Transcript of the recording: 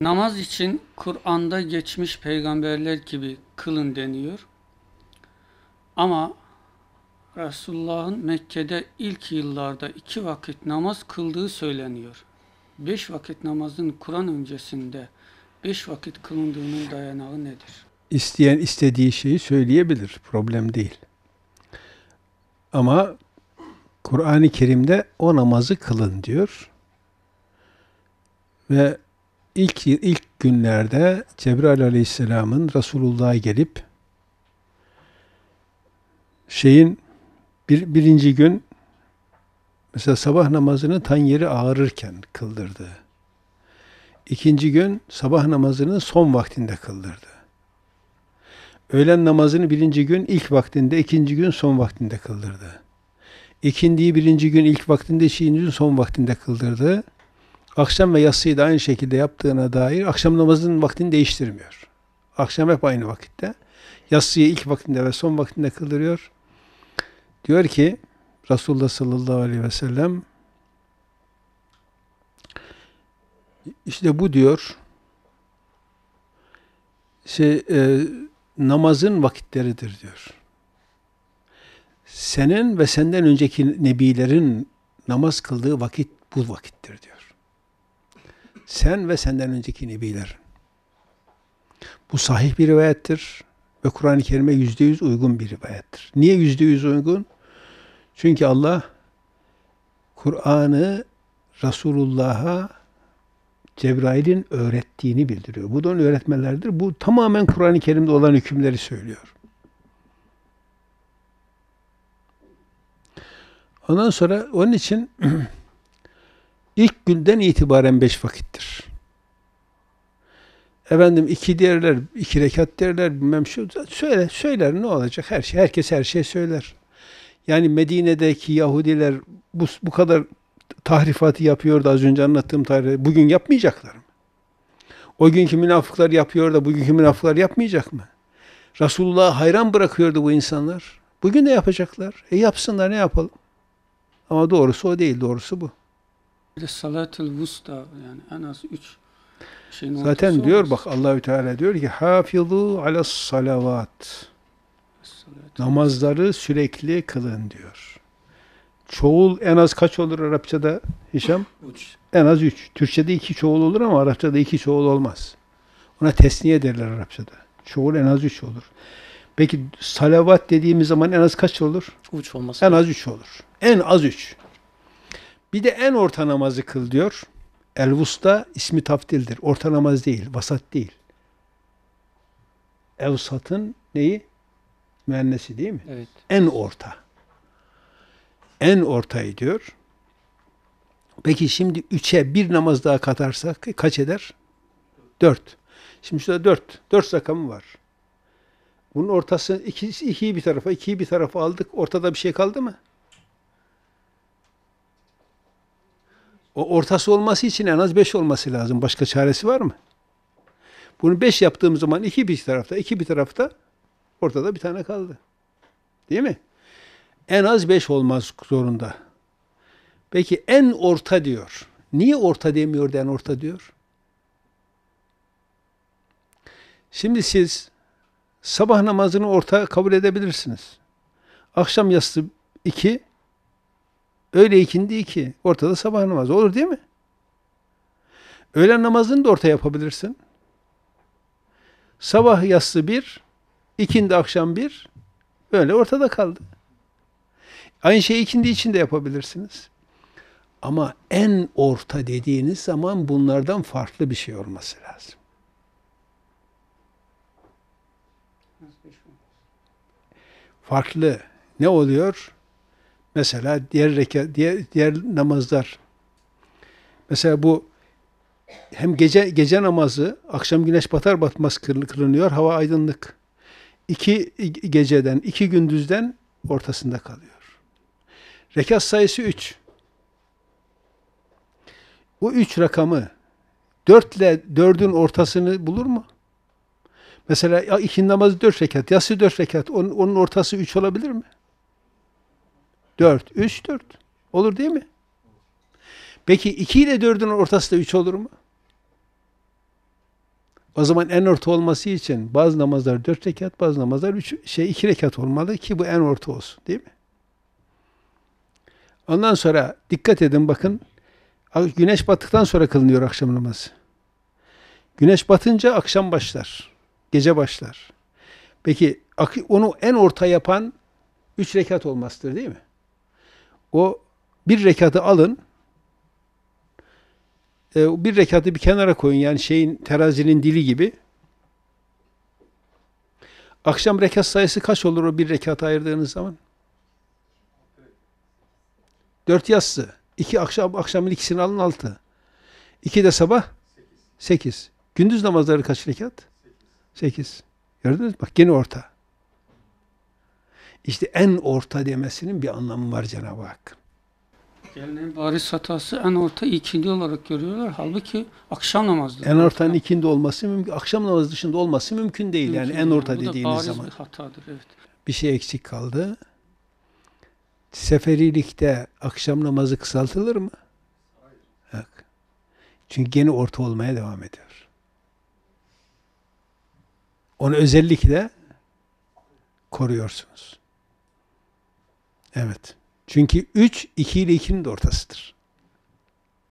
Namaz için Kur'an'da geçmiş peygamberler gibi kılın deniyor. Ama Resulullah'ın Mekke'de ilk yıllarda iki vakit namaz kıldığı söyleniyor. Beş vakit namazın Kur'an öncesinde beş vakit kılındığının dayanağı nedir? İsteyen istediği şeyi söyleyebilir. Problem değil. Ama Kur'an-ı Kerim'de o namazı kılın diyor. Ve ilk, ilk günlerde Cebrail Aleyhisselam'ın Resulullah'a gelip şeyin bir, birinci gün mesela sabah namazını tan yeri ağrırken kıldırdı. İkinci gün sabah namazını son vaktinde kıldırdı. Öğlen namazını birinci gün ilk vaktinde, ikinci gün son vaktinde kıldırdı. İkindiği birinci gün ilk vaktinde, ikinci gün son vaktinde kıldırdı akşam ve yatsıyı da aynı şekilde yaptığına dair akşam namazının vaktini değiştirmiyor. Akşam hep aynı vakitte. Yatsıyı ilk vaktinde ve son vaktinde kıldırıyor. Diyor ki Resulullah sallallahu aleyhi ve sellem işte bu diyor şey, e, namazın vakitleridir diyor. Senin ve senden önceki nebilerin namaz kıldığı vakit bu vakittir diyor sen ve senden önceki nebiler. Bu sahih bir rivayettir ve Kur'an-ı Kerim'e yüzde yüz uygun bir rivayettir. Niye yüzde yüz uygun? Çünkü Allah Kur'an'ı Resulullah'a Cebrail'in öğrettiğini bildiriyor. Bu da onun öğretmelerdir. Bu tamamen Kur'an-ı Kerim'de olan hükümleri söylüyor. Ondan sonra onun için ilk günden itibaren beş vakittir. Efendim iki derler, iki rekat derler bilmem şu. Söyle, söyler ne olacak her şey. Herkes her şey söyler. Yani Medine'deki Yahudiler bu, bu kadar tahrifatı yapıyordu az önce anlattığım tarih. Bugün yapmayacaklar mı? O günkü münafıklar yapıyor da bugünkü münafıklar yapmayacak mı? Resulullah'a hayran bırakıyordu bu insanlar. Bugün de yapacaklar. E yapsınlar ne yapalım? Ama doğrusu o değil, doğrusu bu. Bir de vusta yani en az üç şeyin Zaten diyor bak Allahü Teala diyor ki hafizu ala salavat. Namazları sürekli kılın diyor. Çoğul en az kaç olur Arapçada Hişam? Üç. En az üç. Türkçede iki çoğul olur ama Arapçada iki çoğul olmaz. Ona tesniye derler Arapçada. Çoğul en az üç olur. Peki salavat dediğimiz zaman en az kaç olur? Üç olması. En az üç olur. En az üç. Bir de en orta namazı kıl diyor. Elvusta ismi taftildir. Orta namaz değil, vasat değil. Evsat'ın neyi? Müennesi değil mi? Evet. En orta. En ortayı diyor. Peki şimdi üçe bir namaz daha katarsak kaç eder? Dört. Şimdi şurada dört. Dört rakamı var. Bunun ortası ikisi ikiyi bir tarafa, ikiyi bir tarafa aldık. Ortada bir şey kaldı mı? O ortası olması için en az beş olması lazım. Başka çaresi var mı? Bunu beş yaptığımız zaman iki bir tarafta, iki bir tarafta ortada bir tane kaldı. Değil mi? En az beş olmaz zorunda. Peki en orta diyor. Niye orta demiyor da en orta diyor? Şimdi siz sabah namazını orta kabul edebilirsiniz. Akşam yastı iki, Öğle ikindi iki. Ortada sabah namazı. Olur değil mi? Öğlen namazını da orta yapabilirsin. Sabah yassı bir, ikindi akşam bir, öyle ortada kaldı. Aynı şeyi ikindi için de yapabilirsiniz. Ama en orta dediğiniz zaman bunlardan farklı bir şey olması lazım. Farklı ne oluyor? Mesela diğer rekat, diğer, diğer namazlar. Mesela bu hem gece gece namazı akşam güneş batar batmaz kılınıyor. Hava aydınlık. İki geceden, iki gündüzden ortasında kalıyor. Rekat sayısı üç. Bu üç rakamı dörtle dördün ortasını bulur mu? Mesela iki namazı dört rekat, yası dört rekat, onun, onun ortası üç olabilir mi? 4, 3, 4. Olur değil mi? Peki 2 ile 4'ün ortası da 3 olur mu? O zaman en orta olması için bazı namazlar 4 rekat, bazı namazlar 3, şey 2 rekat olmalı ki bu en orta olsun değil mi? Ondan sonra dikkat edin bakın. Güneş battıktan sonra kılınıyor akşam namazı. Güneş batınca akşam başlar. Gece başlar. Peki onu en orta yapan 3 rekat olmasıdır değil mi? O bir rekatı alın, e, bir rekatı bir kenara koyun yani şeyin terazinin dili gibi. Akşam rekat sayısı kaç olur o bir rekat ayırdığınız zaman? Dört yatsı. iki akşam, akşamın ikisini alın altı. iki de sabah? Sekiz. Sekiz. Gündüz namazları kaç rekat? Sekiz. Sekiz. Gördünüz mü? Bak gene orta. İşte en orta demesinin bir anlamı var Cenab-ı Hakk'ın. Gelenin bariz hatası en orta ikindi olarak görüyorlar. Halbuki akşam namazı. En ortanın orta. ikindi olması mümkün. Akşam namazı dışında olması mümkün değil. Mümkün yani en orta değil. dediğiniz bariz zaman. Bir hatadır evet. Bir şey eksik kaldı. Seferilikte akşam namazı kısaltılır mı? Hayır. Bak. Çünkü gene orta olmaya devam ediyor. Onu özellikle koruyorsunuz. Evet. Çünkü 3, 2 ile 2'nin de ortasıdır.